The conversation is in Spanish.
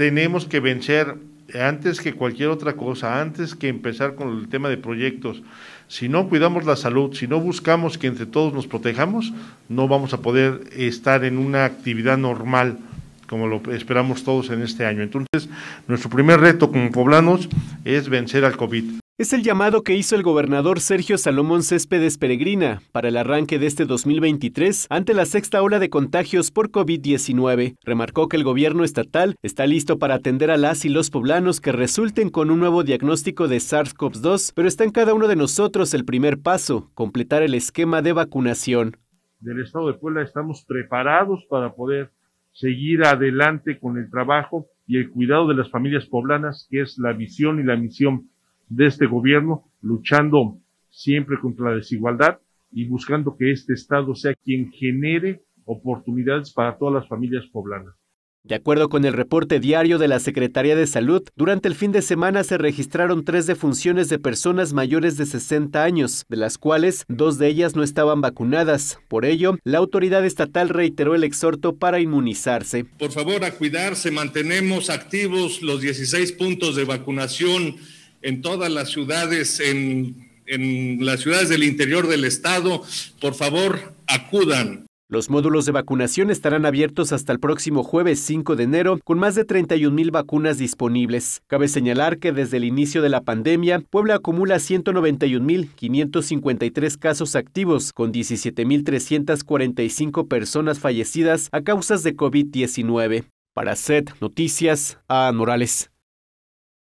tenemos que vencer antes que cualquier otra cosa, antes que empezar con el tema de proyectos. Si no cuidamos la salud, si no buscamos que entre todos nos protejamos, no vamos a poder estar en una actividad normal como lo esperamos todos en este año. Entonces, nuestro primer reto como poblanos es vencer al COVID. Es el llamado que hizo el gobernador Sergio Salomón Céspedes Peregrina para el arranque de este 2023 ante la sexta ola de contagios por COVID-19. Remarcó que el gobierno estatal está listo para atender a las y los poblanos que resulten con un nuevo diagnóstico de SARS-CoV-2, pero está en cada uno de nosotros el primer paso, completar el esquema de vacunación. Del Estado de Puebla estamos preparados para poder seguir adelante con el trabajo y el cuidado de las familias poblanas, que es la visión y la misión de este gobierno, luchando siempre contra la desigualdad y buscando que este Estado sea quien genere oportunidades para todas las familias poblanas. De acuerdo con el reporte diario de la Secretaría de Salud, durante el fin de semana se registraron tres defunciones de personas mayores de 60 años, de las cuales dos de ellas no estaban vacunadas. Por ello, la autoridad estatal reiteró el exhorto para inmunizarse. Por favor, a cuidarse, mantenemos activos los 16 puntos de vacunación en todas las ciudades, en, las ciudades del interior del estado, por favor, acudan. Los módulos de vacunación estarán abiertos hasta el próximo jueves 5 de enero con más de 31 mil vacunas disponibles. Cabe señalar que desde el inicio de la pandemia, Puebla acumula 191 mil 191.553 casos activos con 17.345 personas fallecidas a causas de COVID-19. Para SET Noticias, a Morales.